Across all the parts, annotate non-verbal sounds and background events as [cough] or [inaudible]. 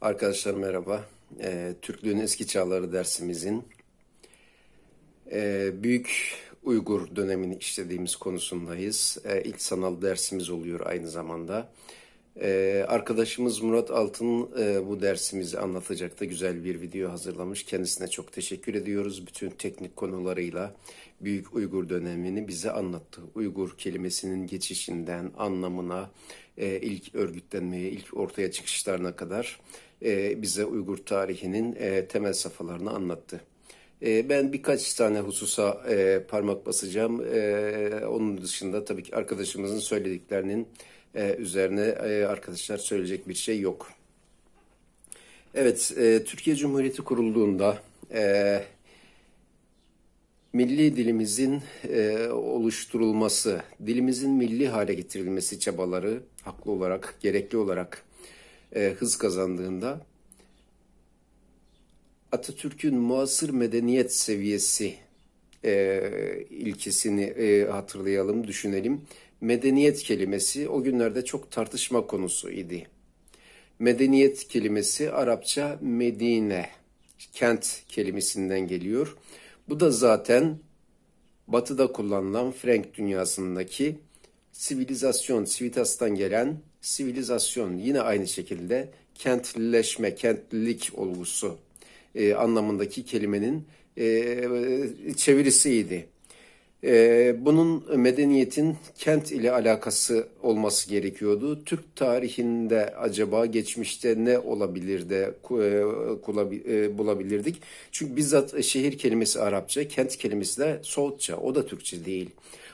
Arkadaşlar merhaba. E, Türklüğün Eski Çağları dersimizin e, Büyük Uygur dönemini işlediğimiz konusundayız. E, ilk sanal dersimiz oluyor aynı zamanda. E, arkadaşımız Murat Altın e, bu dersimizi anlatacak da güzel bir video hazırlamış. Kendisine çok teşekkür ediyoruz. Bütün teknik konularıyla Büyük Uygur dönemini bize anlattı. Uygur kelimesinin geçişinden anlamına, e, ilk örgütlenmeye, ilk ortaya çıkışlarına kadar e, bize Uygur tarihinin e, temel safhalarını anlattı. E, ben birkaç tane hususa parmak basacağım. onun dışında tabii ki arkadaşımızın söylediklerinin üzerine arkadaşlar söyleyecek bir şey yok. Evet, Türkiye Cumhuriyeti kurulduğunda milli dilimizin oluşturulması, dilimizin milli hale getirilmesi çabaları haklı olarak, gerekli olarak e, hız kazandığında Atatürk'ün muasır medeniyet seviyesi e, ilkesini e, hatırlayalım, düşünelim. Medeniyet kelimesi o günlerde çok tartışma konusu idi. Medeniyet kelimesi Arapça Medine, kent kelimesinden geliyor. Bu da zaten batıda kullanılan Frank dünyasındaki sivilizasyon, sivitastan gelen sivilizasyon yine aynı şekilde kentlileşme, kentlilik olgusu e, anlamındaki kelimenin e, çevirisiydi. E, bunun medeniyetin kent ile alakası olması gerekiyordu. Türk tarihinde acaba geçmişte ne olabilir de e, e, bulabilirdik? Çünkü bizzat şehir kelimesi Arapça, kent kelimesi de Soğutça, o da Türkçe değil.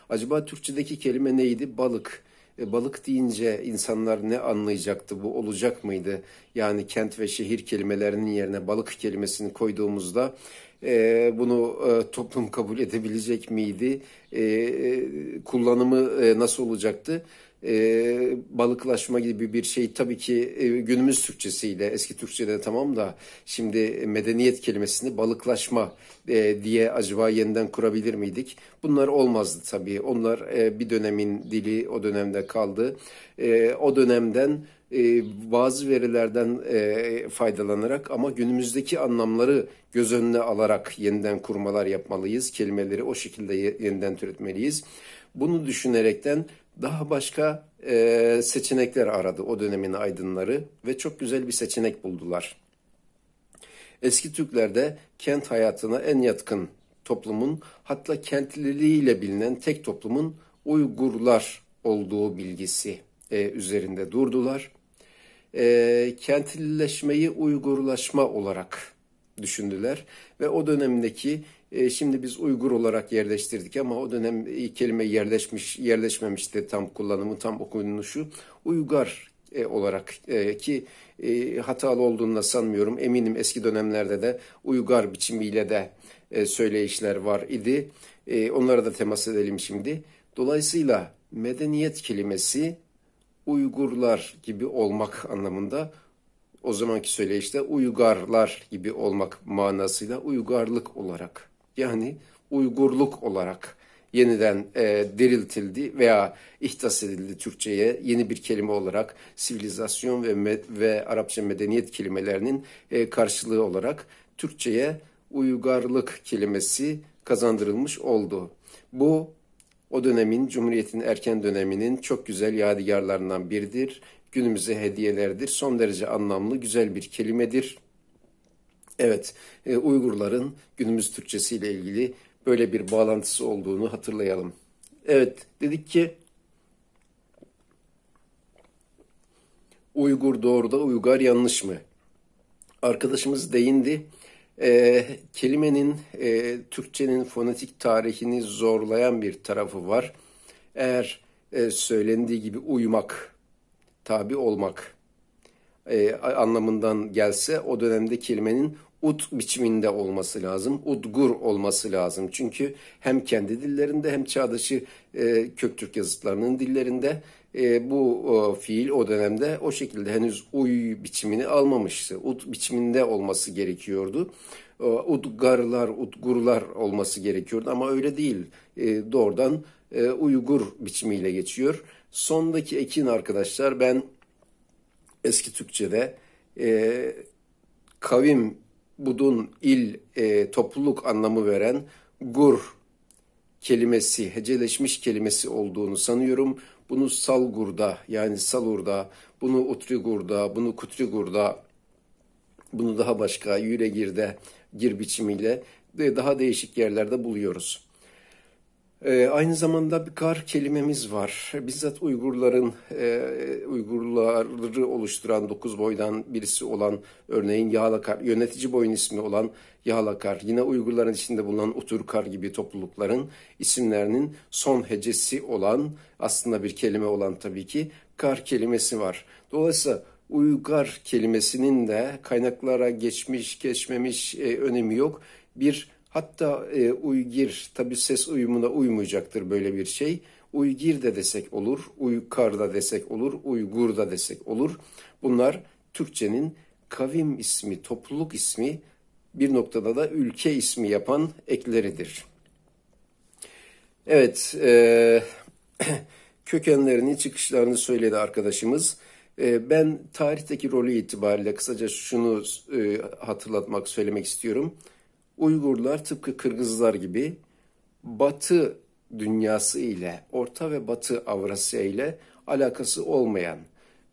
Acaba Türkçedeki kelime neydi? Balık. E, balık deyince insanlar ne anlayacaktı? Bu olacak mıydı? Yani kent ve şehir kelimelerinin yerine balık kelimesini koyduğumuzda e, bunu e, toplum kabul edebilecek miydi? E, e kullanımı e, nasıl olacaktı? e, balıklaşma gibi bir şey tabii ki e, günümüz Türkçesiyle eski Türkçede tamam da şimdi medeniyet kelimesini balıklaşma e, diye acaba yeniden kurabilir miydik? Bunlar olmazdı tabii. Onlar e, bir dönemin dili o dönemde kaldı. E, o dönemden e, bazı verilerden e, faydalanarak ama günümüzdeki anlamları göz önüne alarak yeniden kurmalar yapmalıyız. Kelimeleri o şekilde yeniden türetmeliyiz. Bunu düşünerekten daha başka e, seçenekler aradı o dönemin aydınları ve çok güzel bir seçenek buldular. Eski Türklerde kent hayatına en yatkın toplumun hatta kentliliğiyle bilinen tek toplumun Uygurlar olduğu bilgisi e, üzerinde durdular. E, kentlileşmeyi Uygurlaşma olarak düşündüler ve o dönemdeki e, şimdi biz Uygur olarak yerleştirdik ama o dönem e, kelime yerleşmiş yerleşmemişti tam kullanımı tam okunuşu. Uygar e, olarak ki hatalı olduğunu sanmıyorum. Eminim eski dönemlerde de uygar biçimiyle de e, söyleyişler var idi. onlara da temas edelim şimdi. Dolayısıyla medeniyet kelimesi Uygurlar gibi olmak anlamında o zamanki söyleyişte Uygarlar gibi olmak manasıyla uygarlık olarak yani Uygurluk olarak yeniden e, diriltildi veya ihtas edildi Türkçe'ye yeni bir kelime olarak sivilizasyon ve med ve Arapça medeniyet kelimelerinin e, karşılığı olarak Türkçe'ye uygarlık kelimesi kazandırılmış oldu. Bu o dönemin Cumhuriyet'in erken döneminin çok güzel yadigarlarından biridir. Günümüze hediyelerdir. Son derece anlamlı güzel bir kelimedir. Evet, e, Uygurların günümüz Türkçesi ile ilgili böyle bir bağlantısı olduğunu hatırlayalım. Evet, dedik ki Uygur doğru da Uygar yanlış mı? Arkadaşımız değindi. E, kelimenin, e, Türkçenin fonetik tarihini zorlayan bir tarafı var. Eğer e, söylendiği gibi uyumak, tabi olmak e, anlamından gelse o dönemde kelimenin ut biçiminde olması lazım, utgur olması lazım. Çünkü hem kendi dillerinde hem çağdaşı e, Köktürk yazıtlarının dillerinde e, bu e, fiil o dönemde o şekilde henüz uy biçimini almamıştı. Ut biçiminde olması gerekiyordu. E, udgarlar, udgurlar olması gerekiyordu ama öyle değil. E, doğrudan e, Uygur biçimiyle geçiyor. Sondaki ekin arkadaşlar ben eski Türkçe'de e, kavim budun, il, e, topluluk anlamı veren gur kelimesi, heceleşmiş kelimesi olduğunu sanıyorum. Bunu Salgur'da yani Salur'da, bunu Utrigur'da, bunu Kutrigur'da, bunu daha başka Yüregir'de gir biçimiyle daha değişik yerlerde buluyoruz. E, aynı zamanda bir kar kelimemiz var. Bizzat Uygurların e, Uygurları oluşturan dokuz boydan birisi olan örneğin Yağlakar, yönetici boyun ismi olan Yağlakar, yine Uygurların içinde bulunan Uturkar gibi toplulukların isimlerinin son hecesi olan aslında bir kelime olan tabii ki kar kelimesi var. Dolayısıyla Uygar kelimesinin de kaynaklara geçmiş geçmemiş e, önemi yok. Bir Hatta e, Uygir tabi ses uyumuna uymayacaktır böyle bir şey. Uygir de desek olur, Uykar da desek olur, Uygur da desek olur. Bunlar Türkçenin kavim ismi, topluluk ismi bir noktada da ülke ismi yapan ekleridir. Evet, e, [clears throat] kökenlerini, çıkışlarını söyledi arkadaşımız. E, ben tarihteki rolü itibariyle kısaca şunu e, hatırlatmak, söylemek istiyorum. Uygurlar tıpkı Kırgızlar gibi Batı dünyası ile, Orta ve Batı Avrasya ile alakası olmayan,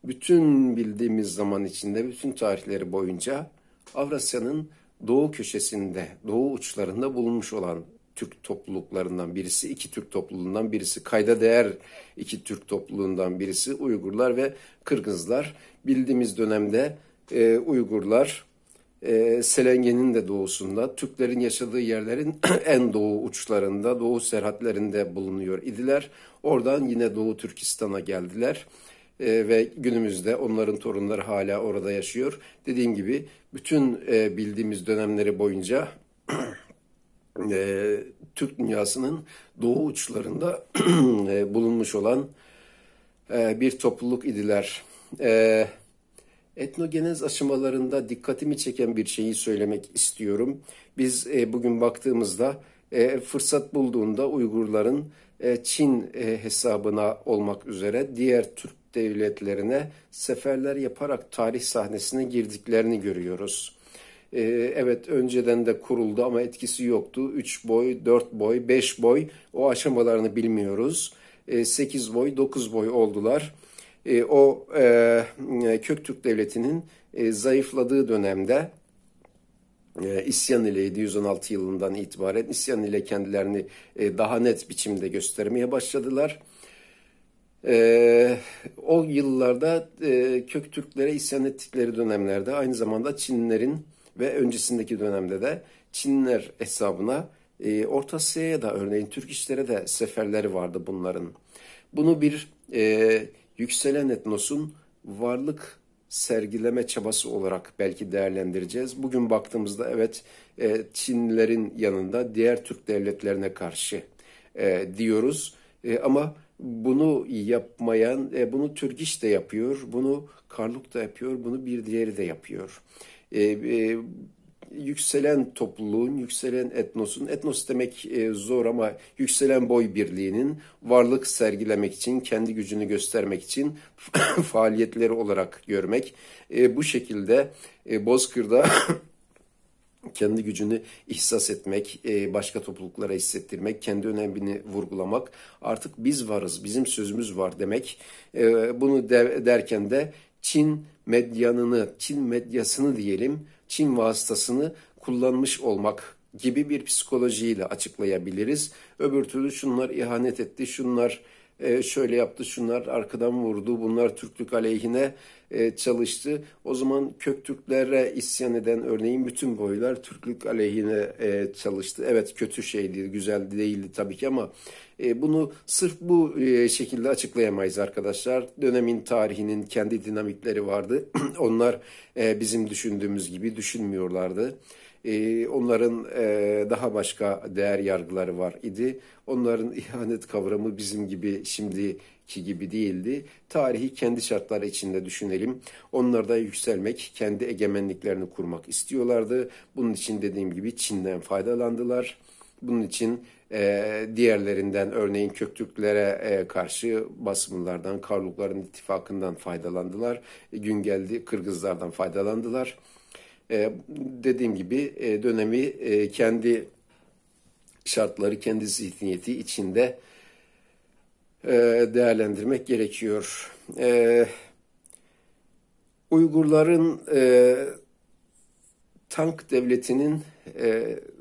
bütün bildiğimiz zaman içinde, bütün tarihleri boyunca Avrasya'nın doğu köşesinde, doğu uçlarında bulunmuş olan Türk topluluklarından birisi, iki Türk topluluğundan birisi, kayda değer iki Türk topluluğundan birisi Uygurlar ve Kırgızlar. Bildiğimiz dönemde e, Uygurlar e, Selenge'nin de doğusunda, Türklerin yaşadığı yerlerin [clears throat] en doğu uçlarında, doğu serhatlerinde bulunuyor idiler. Oradan yine Doğu Türkistan'a geldiler e, ve günümüzde onların torunları hala orada yaşıyor. Dediğim gibi bütün e, bildiğimiz dönemleri boyunca [clears throat] e, Türk dünyasının doğu uçlarında [clears throat] e, bulunmuş olan e, bir topluluk idiler. Evet Etnogenez aşamalarında dikkatimi çeken bir şeyi söylemek istiyorum. Biz e, bugün baktığımızda e, fırsat bulduğunda Uygurların e, Çin e, hesabına olmak üzere diğer Türk devletlerine seferler yaparak tarih sahnesine girdiklerini görüyoruz. E, evet önceden de kuruldu ama etkisi yoktu. 3 boy, 4 boy, 5 boy o aşamalarını bilmiyoruz. 8 e, boy, 9 boy oldular e, o e, e, Köktürk Devleti'nin e, zayıfladığı dönemde e, isyan ile 716 yılından itibaren isyan ile kendilerini e, daha net biçimde göstermeye başladılar. E, o yıllarda e, Köktürklere isyan ettikleri dönemlerde aynı zamanda Çinlerin ve öncesindeki dönemde de Çinler hesabına e, Orta Asya'ya da örneğin Türk işlere de seferleri vardı bunların. Bunu bir e, yükselen etnosun varlık sergileme çabası olarak belki değerlendireceğiz. Bugün baktığımızda evet e, Çinlilerin yanında diğer Türk devletlerine karşı e, diyoruz e, ama bunu yapmayan, bunu Türk iş de yapıyor, bunu Karluk da yapıyor, bunu bir diğeri de yapıyor yükselen topluluğun, yükselen etnosun, etnos demek e, zor ama yükselen boy birliğinin varlık sergilemek için, kendi gücünü göstermek için [coughs] faaliyetleri olarak görmek. E, bu şekilde e, Bozkır'da [coughs] kendi gücünü ihsas etmek, başka topluluklara hissettirmek, kendi önemini vurgulamak, artık biz varız, bizim sözümüz var demek. Bunu derken de Çin medyanını, Çin medyasını diyelim Çin vasıtasını kullanmış olmak gibi bir psikolojiyle açıklayabiliriz. Öbür türlü şunlar ihanet etti, şunlar e, şöyle yaptı, şunlar arkadan vurdu, bunlar Türklük aleyhine e, çalıştı. O zaman Köktürklere isyan eden örneğin bütün boylar Türklük aleyhine e, çalıştı. Evet kötü şeydi, güzel değildi tabii ki ama e, bunu sırf bu şekilde açıklayamayız arkadaşlar. Dönemin tarihinin kendi dinamikleri vardı. [clears throat] Onlar bizim düşündüğümüz gibi düşünmüyorlardı. E, onların e, daha başka değer yargıları var idi. Onların [laughs] ihanet kavramı bizim gibi şimdiki gibi değildi. Tarihi kendi şartları içinde düşünelim. Onlar da yükselmek, kendi egemenliklerini kurmak istiyorlardı. Bunun için dediğim gibi Çin'den faydalandılar. Bunun için e, diğerlerinden örneğin Köktürklere e, karşı basımlardan, Karlukların ittifakından faydalandılar. E, gün geldi Kırgızlardan faydalandılar. E, dediğim gibi e, dönemi e, kendi şartları, kendi zihniyeti içinde değerlendirmek gerekiyor. Uygurların tank devletinin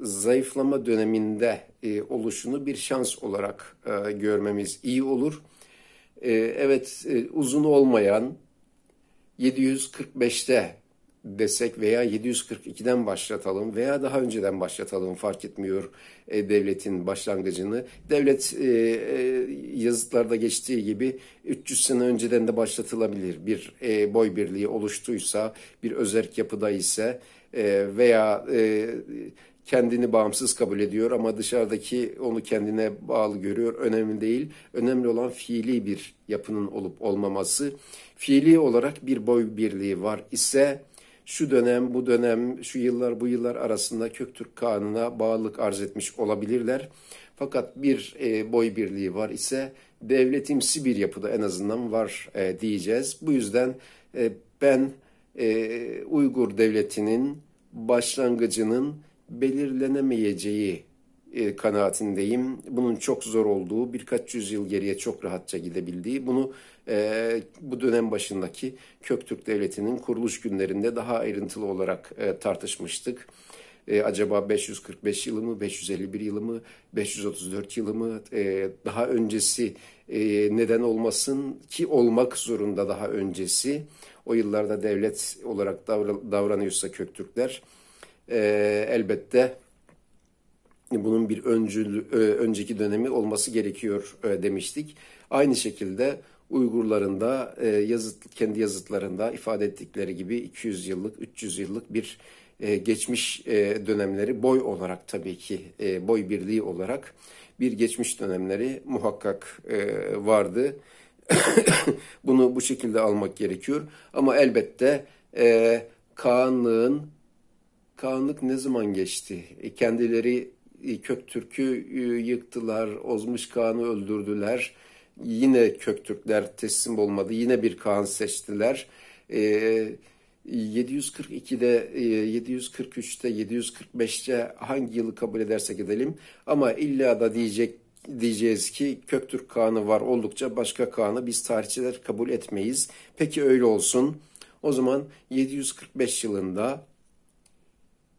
zayıflama döneminde oluşunu bir şans olarak görmemiz iyi olur. evet uzun olmayan 745'te desek veya 742'den başlatalım veya daha önceden başlatalım fark etmiyor e, devletin başlangıcını. Devlet e, e yazıtlarda geçtiği gibi 300 sene önceden de başlatılabilir. Bir e, boy birliği oluştuysa, bir özerk yapıda ise e, veya e, kendini bağımsız kabul ediyor ama dışarıdaki onu kendine bağlı görüyor. Önemli değil. Önemli olan fiili bir yapının olup olmaması. Fiili olarak bir boy birliği var ise şu dönem, bu dönem, şu yıllar, bu yıllar arasında Köktürk Kanı'na bağlılık arz etmiş olabilirler. Fakat bir e, boy birliği var ise devletimsi bir yapıda en azından var e, diyeceğiz. Bu yüzden e, ben e, Uygur devletinin başlangıcının belirlenemeyeceği e, kanaatindeyim. Bunun çok zor olduğu, birkaç yüzyıl geriye çok rahatça gidebildiği, bunu e, bu dönem başındaki Köktürk Devleti'nin kuruluş günlerinde daha ayrıntılı olarak e, tartışmıştık. E, acaba 545 yılı mı, 551 yılı mı, 534 yılı mı, e, daha öncesi e, neden olmasın ki olmak zorunda daha öncesi. O yıllarda devlet olarak davran davranıyorsa Köktürkler e, elbette bunun bir öncül, e, önceki dönemi olması gerekiyor e, demiştik. Aynı şekilde Uygurların da e, yazıt, kendi yazıtlarında ifade ettikleri gibi 200 yıllık, 300 yıllık bir e, geçmiş e, dönemleri boy olarak tabii ki e, boy birliği olarak bir geçmiş dönemleri muhakkak e, vardı. [coughs] Bunu bu şekilde almak gerekiyor. Ama elbette e, Kaanlığın Kaanlık ne zaman geçti? E, kendileri e, Köktürk'ü yıktılar, ozmuş Kaan'ı öldürdüler Yine Köktürkler teslim olmadı. Yine bir Kaan seçtiler. Ee, 742'de, 743'te, 745'te hangi yılı kabul edersek edelim. Ama illa da diyecek diyeceğiz ki Köktürk Kaan'ı var oldukça başka Kaan'ı biz tarihçiler kabul etmeyiz. Peki öyle olsun. O zaman 745 yılında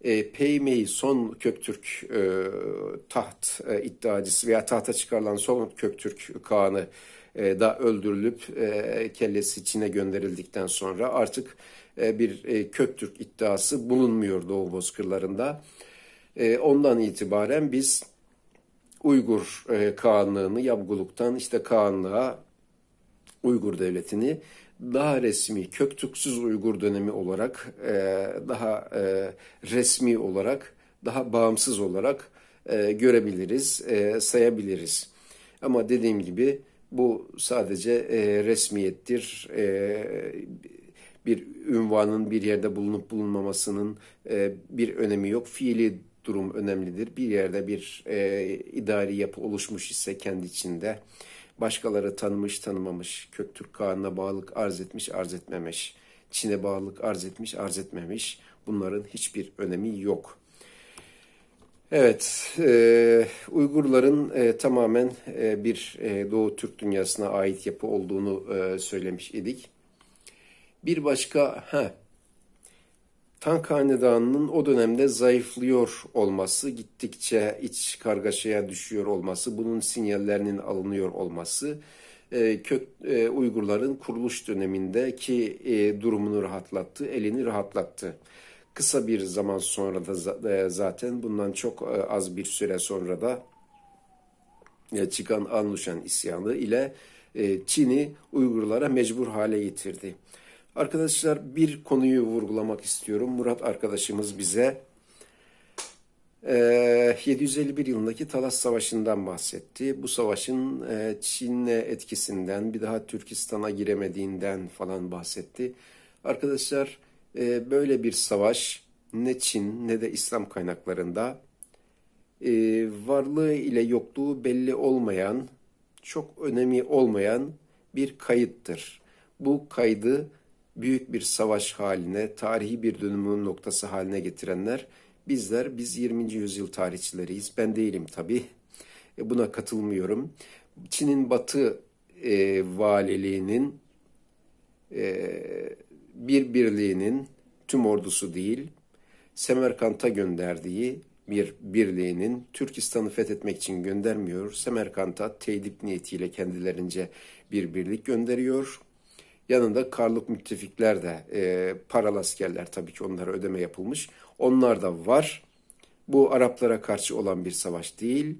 e, Peyme'yi son Köktürk e, taht e, iddiacısı veya tahta çıkarılan son Köktürk Kağan'ı e, da öldürülüp e, kellesi Çin'e gönderildikten sonra artık e, bir e, Köktürk iddiası bulunmuyor Doğu Bozkırlarında. E, ondan itibaren biz Uygur e, Kağanlığını Yabguluk'tan işte Kağanlığa Uygur Devleti'ni daha resmi, köktüksüz Uygur dönemi olarak, e, daha e, resmi olarak, daha bağımsız olarak e, görebiliriz, e, sayabiliriz. Ama dediğim gibi bu sadece e, resmiyettir, e, bir ünvanın bir yerde bulunup bulunmamasının e, bir önemi yok. Fiili durum önemlidir. Bir yerde bir e, idari yapı oluşmuş ise kendi içinde başkaları tanımış tanımamış, Köktürk Kağan'ına bağlılık arz etmiş arz etmemiş, Çin'e bağlılık arz etmiş arz etmemiş bunların hiçbir önemi yok. Evet, e, Uygurların e, tamamen e, bir e, Doğu Türk dünyasına ait yapı olduğunu e, söylemiş idik. Bir başka, ha Tank Hanedanı'nın o dönemde zayıflıyor olması, gittikçe iç kargaşaya düşüyor olması, bunun sinyallerinin alınıyor olması, e, kök e, Uygurların kuruluş dönemindeki e, durumunu rahatlattı, elini rahatlattı. Kısa bir zaman sonra da zaten bundan çok az bir süre sonra da çıkan Anluşan isyanı ile Çin'i Uygurlara mecbur hale getirdi. Arkadaşlar bir konuyu vurgulamak istiyorum. Murat arkadaşımız bize e, 751 yılındaki Talas Savaşı'ndan bahsetti. Bu savaşın e, Çin'le etkisinden, bir daha Türkistan'a giremediğinden falan bahsetti. Arkadaşlar e, böyle bir savaş ne Çin ne de İslam kaynaklarında e, varlığı ile yokluğu belli olmayan, çok önemi olmayan bir kayıttır. Bu kaydı büyük bir savaş haline, tarihi bir dönümün noktası haline getirenler bizler. Biz 20. yüzyıl tarihçileriyiz. Ben değilim tabii. E, buna katılmıyorum. Çin'in batı e, valiliğinin e, bir birliğinin tüm ordusu değil, Semerkant'a gönderdiği bir birliğinin Türkistan'ı fethetmek için göndermiyor. Semerkant'a tedip niyetiyle kendilerince bir birlik gönderiyor. Yanında karlık müttefikler de e, paralı askerler tabii ki onlara ödeme yapılmış. Onlar da var. Bu Araplara karşı olan bir savaş değil.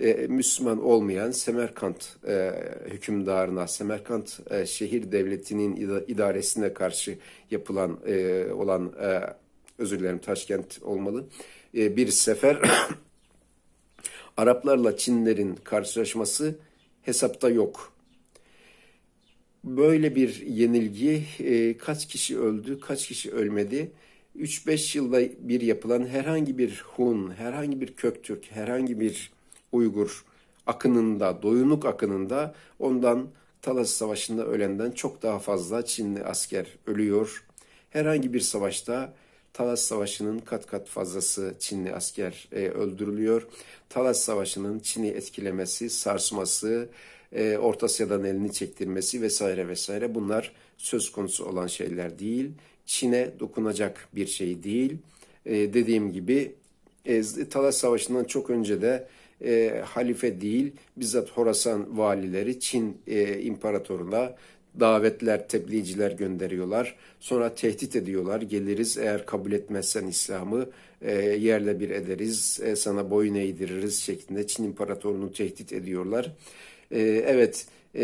E, Müslüman olmayan Semerkant e, hükümdarına, Semerkant e, şehir devletinin idaresine karşı yapılan e, olan e, özür dilerim Taşkent olmalı e, bir sefer [coughs] Araplarla Çinlerin karşılaşması hesapta yok böyle bir yenilgi e, kaç kişi öldü, kaç kişi ölmedi? 3-5 yılda bir yapılan herhangi bir Hun, herhangi bir Köktürk, herhangi bir Uygur akınında, doyunuk akınında ondan Talas Savaşı'nda ölenden çok daha fazla Çinli asker ölüyor. Herhangi bir savaşta Talas Savaşı'nın kat kat fazlası Çinli asker e, öldürülüyor. Talas Savaşı'nın Çin'i etkilemesi, sarsması, e, Orta Asya'dan elini çektirmesi vesaire vesaire bunlar söz konusu olan şeyler değil. Çin'e dokunacak bir şey değil. E, dediğim gibi e, Talas Savaşı'ndan çok önce de e, halife değil bizzat Horasan valileri Çin e, imparatoruna davetler, tebliğciler gönderiyorlar. Sonra tehdit ediyorlar. Geliriz eğer kabul etmezsen İslam'ı e, yerle bir ederiz, e, sana boyun eğdiririz şeklinde Çin imparatorunu tehdit ediyorlar e, evet e,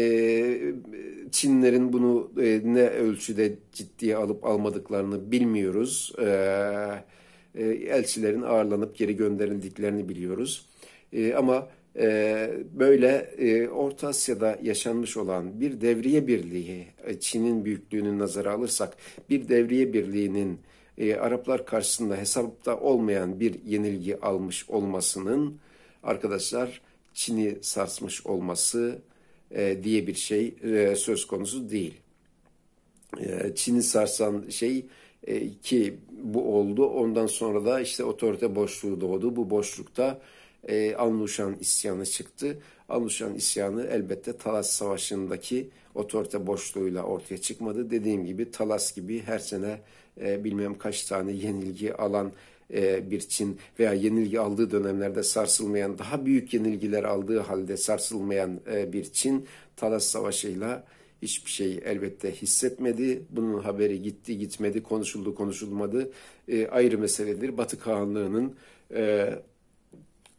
Çinlerin bunu e, ne ölçüde ciddiye alıp almadıklarını bilmiyoruz. E, e, elçilerin ağırlanıp geri gönderildiklerini biliyoruz. E, ama e, böyle e, Orta Asya'da yaşanmış olan bir devriye birliği, e, Çin'in büyüklüğünü nazara alırsak bir devriye birliğinin e, Araplar karşısında hesapta olmayan bir yenilgi almış olmasının arkadaşlar Çin'i sarsmış olması e, diye bir şey e, söz konusu değil. E, Çin'i sarsan şey ki bu oldu ondan sonra da işte otorite boşluğu doğdu. Bu boşlukta e, Anluşan isyanı çıktı. Anluşan isyanı elbette Talas Savaşı'ndaki otorite boşluğuyla ortaya çıkmadı. Dediğim gibi Talas gibi her sene bilmem kaç tane yenilgi alan e, bir Çin veya yenilgi aldığı dönemlerde sarsılmayan, daha büyük yenilgiler aldığı halde sarsılmayan e, bir Çin Talas Savaşı'yla hiçbir şey elbette hissetmedi. Bunun haberi gitti gitmedi, konuşuldu konuşulmadı. E, ayrı meseledir. Batı Kağanlığı'nın e,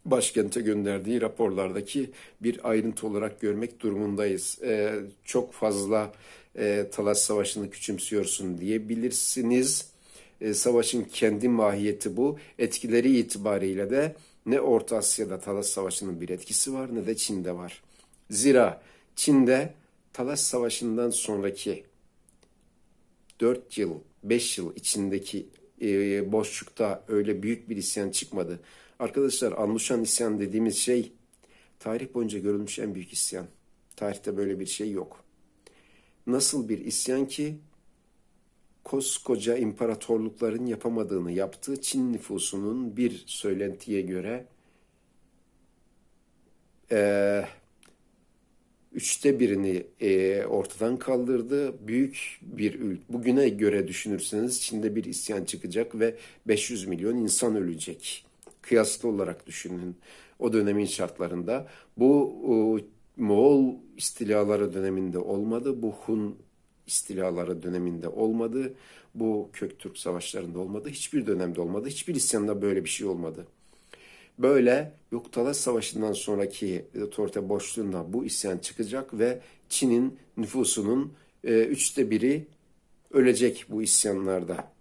başkente gönderdiği raporlardaki bir ayrıntı olarak görmek durumundayız. E, çok fazla e, Talas Savaşı'nı küçümsüyorsun diyebilirsiniz e, savaşın kendi mahiyeti bu. Etkileri itibariyle de ne Orta Asya'da Talas Savaşı'nın bir etkisi var ne de Çin'de var. Zira Çin'de Talas Savaşı'ndan sonraki 4 yıl, 5 yıl içindeki e, boşlukta öyle büyük bir isyan çıkmadı. Arkadaşlar Anluşan isyan dediğimiz şey tarih boyunca görülmüş en büyük isyan. Tarihte böyle bir şey yok. Nasıl bir isyan ki koskoca imparatorlukların yapamadığını yaptığı Çin nüfusunun bir söylentiye göre e, üçte birini e, ortadan kaldırdı. Büyük bir ülke bugüne göre düşünürseniz Çin'de bir isyan çıkacak ve 500 milyon insan ölecek. Kıyaslı olarak düşünün o dönemin şartlarında. Bu e, Moğol istilaları döneminde olmadı. Bu Hun istilaları döneminde olmadı. Bu Köktürk savaşlarında olmadı. Hiçbir dönemde olmadı. Hiçbir isyanda böyle bir şey olmadı. Böyle Yuktalaş Savaşı'ndan sonraki e, torte boşluğunda bu isyan çıkacak ve Çin'in nüfusunun e, üçte biri ölecek bu isyanlarda.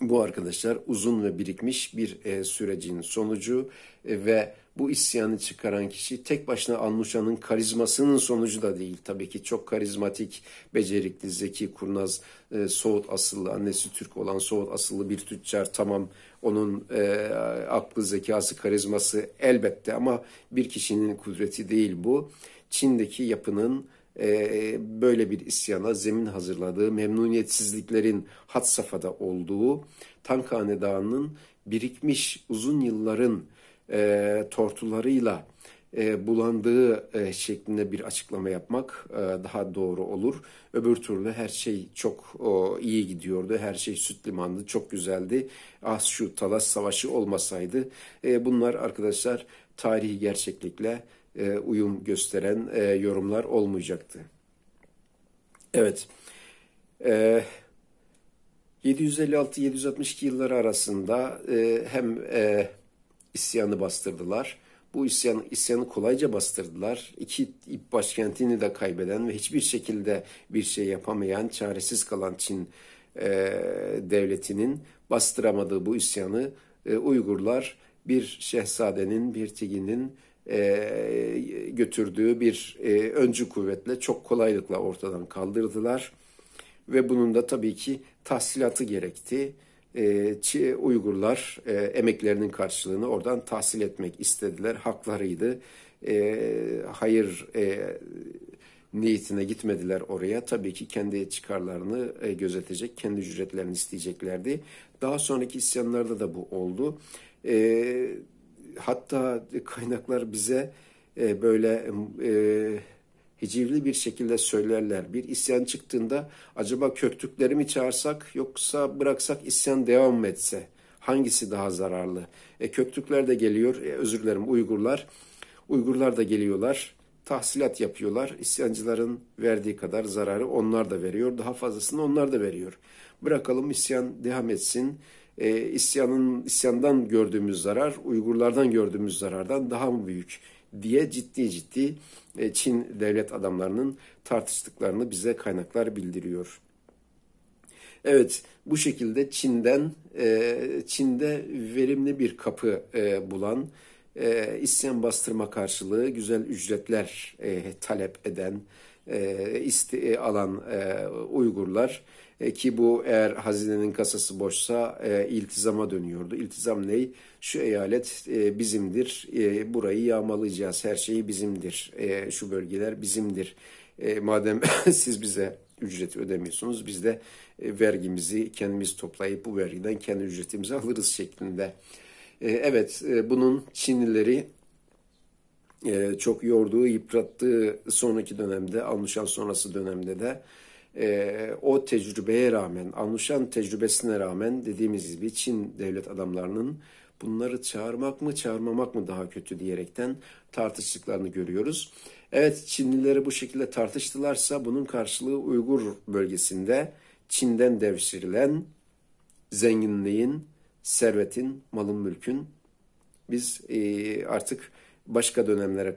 Bu arkadaşlar uzun ve birikmiş bir e, sürecin sonucu e, ve bu isyanı çıkaran kişi tek başına Anuşa'nın karizmasının sonucu da değil. Tabii ki çok karizmatik, becerikli, zeki, kurnaz, e, Soğut asıllı, annesi Türk olan Soğut asıllı bir tüccar tamam onun e, aklı, zekası, karizması elbette ama bir kişinin kudreti değil bu. Çin'deki yapının e, böyle bir isyana zemin hazırladığı, memnuniyetsizliklerin had safhada olduğu, Tank dağının birikmiş uzun yılların e, tortularıyla e, bulandığı e, şeklinde bir açıklama yapmak e, daha doğru olur. Öbür türlü her şey çok o, iyi gidiyordu, her şey süt limandı, çok güzeldi. Az ah, şu Talas Savaşı olmasaydı. E, bunlar arkadaşlar tarihi gerçeklikle e, uyum gösteren e, yorumlar olmayacaktı. Evet, e, 756-762 yılları arasında e, hem... E, isyanı bastırdılar. Bu isyanı, isyanı kolayca bastırdılar. İki ip başkentini de kaybeden ve hiçbir şekilde bir şey yapamayan, çaresiz kalan Çin e, devletinin bastıramadığı bu isyanı e, Uygurlar bir şehzadenin, bir tiginin e, götürdüğü bir e, öncü kuvvetle çok kolaylıkla ortadan kaldırdılar. Ve bunun da tabii ki tahsilatı gerekti e, Uygurlar e, emeklerinin karşılığını oradan tahsil etmek istediler. Haklarıydı. E, hayır e, niyetine gitmediler oraya. Tabii ki kendi çıkarlarını e, gözetecek, kendi ücretlerini isteyeceklerdi. Daha sonraki isyanlarda da bu oldu. E, hatta kaynaklar bize e, böyle... E, hicivli bir şekilde söylerler. Bir isyan çıktığında acaba köktükleri mi çağırsak yoksa bıraksak isyan devam mı etse? Hangisi daha zararlı? E, köktükler de geliyor, e, özür dilerim Uygurlar. Uygurlar da geliyorlar, tahsilat yapıyorlar. İsyancıların verdiği kadar zararı onlar da veriyor, daha fazlasını onlar da veriyor. Bırakalım isyan devam etsin. E, isyanın isyandan gördüğümüz zarar, Uygurlardan gördüğümüz zarardan daha mı büyük diye ciddi ciddi Çin devlet adamlarının tartıştıklarını bize kaynaklar bildiriyor. Evet, bu şekilde Çin'den, e, Çin'de verimli bir kapı e, bulan, e, isyan bastırma karşılığı güzel ücretler talep eden, alan Uygurlar e, ki bu eğer hazinenin kasası boşsa e, iltizama dönüyordu. İltizam ney? Şu eyalet e, bizimdir, e, burayı yağmalayacağız, her şeyi bizimdir, e, şu bölgeler bizimdir. E, madem [laughs] siz bize ücreti ödemiyorsunuz. Biz de e, vergimizi kendimiz toplayıp bu vergiden kendi ücretimizi alırız şeklinde. E, evet bunun Çinlileri çok yorduğu, yıprattığı sonraki dönemde, Alnuşan sonrası dönemde de e, o tecrübeye rağmen, Anuşan tecrübesine rağmen dediğimiz gibi Çin devlet adamlarının bunları çağırmak mı çağırmamak mı daha kötü diyerekten tartıştıklarını görüyoruz. Evet Çinlileri bu şekilde tartıştılarsa bunun karşılığı Uygur bölgesinde Çin'den devşirilen zenginliğin, servetin, malın, mülkün biz e, artık başka dönemlere kıyaslayabiliriz.